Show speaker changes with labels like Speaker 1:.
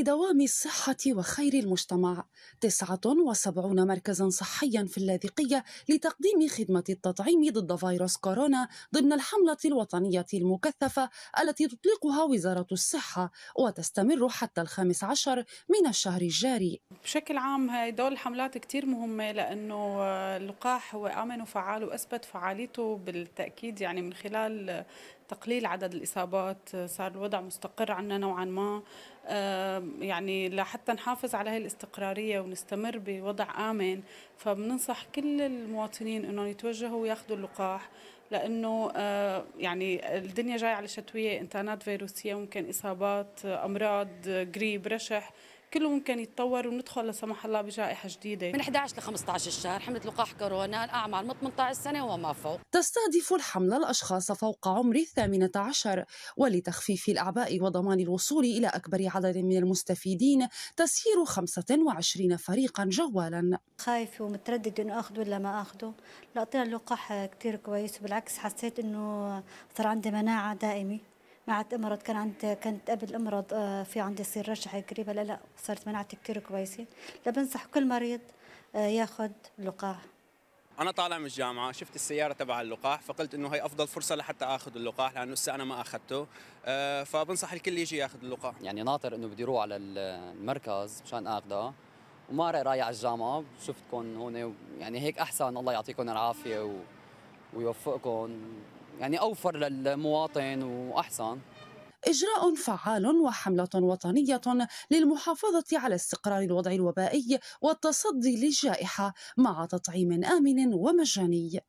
Speaker 1: لدوام الصحة وخير المجتمع 79 مركزا صحيا في اللاذقية لتقديم خدمة التطعيم ضد فيروس كورونا ضمن الحملة الوطنية المكثفة التي تطلقها وزارة الصحة وتستمر حتى الخامس عشر من الشهر الجاري
Speaker 2: بشكل عام هدول الحملات كتير مهمة لأنه آه، اللقاح هو آمن وفعال وأثبت فعاليته بالتأكيد يعني من خلال تقليل عدد الإصابات آه، صار الوضع مستقر عنا نوعا ما يعني لحتى نحافظ على هي الاستقرارية ونستمر بوضع آمن فبننصح كل المواطنين أنهم يتوجهوا وياخذوا اللقاح لانه آه، يعني الدنيا جايه على شتويه انتانات فيروسيه ممكن اصابات آه، امراض قريب
Speaker 1: رشح كله ممكن يتطور وندخل لا سمح الله بجائحه جديده من 11 ل 15 الشهر حمله لقاح كورونا الاعمار من 18 سنه وما فوق تستهدف الحمله الاشخاص فوق عمر ال 18 ولتخفيف الاعباء وضمان الوصول الى اكبر عدد من المستفيدين تسيير 25 فريقا جوالا
Speaker 3: خايفه ومتردده انه اخذه ولا ما اخذه لقطنا اللقاح كثير كويس وبالعكس حسيت انه صار عندي مناعه دائمه منعت امراض كان عند كانت قبل امراض آه، في عندي يصير رشحه قريبه لا لا صارت مناعتي كثير كويسه بنصح كل مريض آه، ياخذ لقاح انا طالع من الجامعه شفت السياره تبع اللقاح فقلت انه هي افضل فرصه لحتى اخذ اللقاح لانه لسه انا ما اخذته آه، فبنصح الكل يجي ياخذ اللقاح يعني ناطر انه بدي اروح على
Speaker 4: المركز مشان اخذه وما رايح على الجامعه شفتكم هون يعني هيك احسن الله يعطيكم العافيه و... ويوفقكم يعني أوفر للمواطن وأحسن
Speaker 1: إجراء فعال وحملة وطنية للمحافظة على استقرار الوضع الوبائي والتصدي للجائحة مع تطعيم آمن ومجاني